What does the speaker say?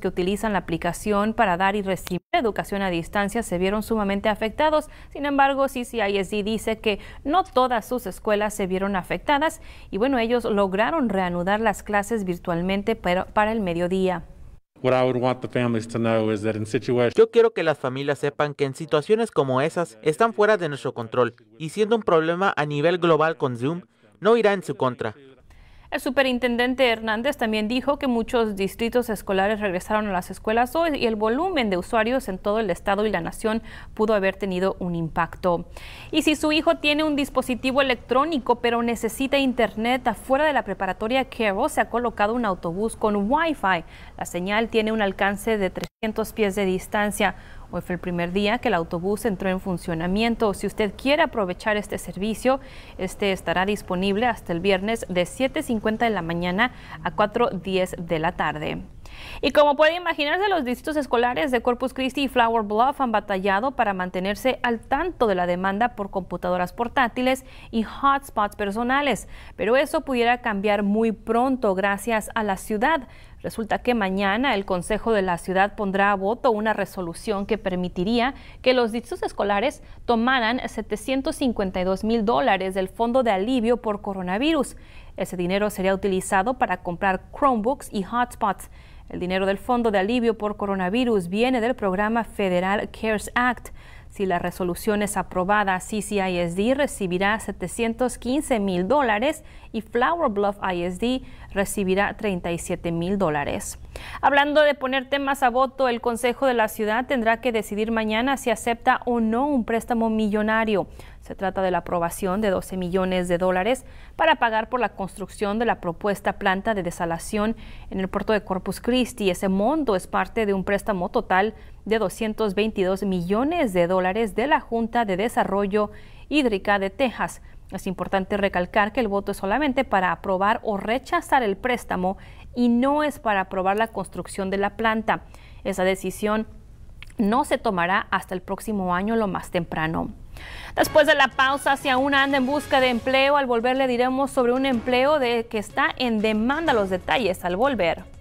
que utilizan la aplicación para dar y recibir educación a distancia se vieron sumamente afectados. Sin embargo, CCISD dice que no todas sus escuelas se vieron afectadas y bueno, ellos lograron reanudar las clases virtualmente para el mediodía. Yo quiero que las familias sepan que en situaciones como esas están fuera de nuestro control y siendo un problema a nivel global con Zoom, no irá en su contra. El superintendente Hernández también dijo que muchos distritos escolares regresaron a las escuelas hoy y el volumen de usuarios en todo el estado y la nación pudo haber tenido un impacto. Y si su hijo tiene un dispositivo electrónico pero necesita internet afuera de la preparatoria Carroll, se ha colocado un autobús con Wi-Fi. La señal tiene un alcance de 300 pies de distancia. Hoy fue el primer día que el autobús entró en funcionamiento. Si usted quiere aprovechar este servicio, este estará disponible hasta el viernes de 7.50 de la mañana a 4.10 de la tarde. Y como puede imaginarse, los distritos escolares de Corpus Christi y Flower Bluff han batallado para mantenerse al tanto de la demanda por computadoras portátiles y hotspots personales, pero eso pudiera cambiar muy pronto gracias a la ciudad. Resulta que mañana el Consejo de la Ciudad pondrá a voto una resolución que permitiría que los distritos escolares tomaran 752 mil dólares del Fondo de Alivio por Coronavirus. Ese dinero sería utilizado para comprar Chromebooks y hotspots. El dinero del Fondo de Alivio por Coronavirus viene del programa federal CARES Act. Si la resolución es aprobada, CCISD recibirá 715 mil dólares y Flower Bluff ISD recibirá 37 mil dólares. Hablando de poner temas a voto, el Consejo de la Ciudad tendrá que decidir mañana si acepta o no un préstamo millonario. Se trata de la aprobación de 12 millones de dólares para pagar por la construcción de la propuesta planta de desalación en el puerto de Corpus Christi. Ese monto es parte de un préstamo total de 222 millones de dólares de la Junta de Desarrollo Hídrica de Texas es importante recalcar que el voto es solamente para aprobar o rechazar el préstamo y no es para aprobar la construcción de la planta. Esa decisión no se tomará hasta el próximo año lo más temprano. Después de la pausa, si aún anda en busca de empleo, al volver le diremos sobre un empleo de que está en demanda los detalles al volver.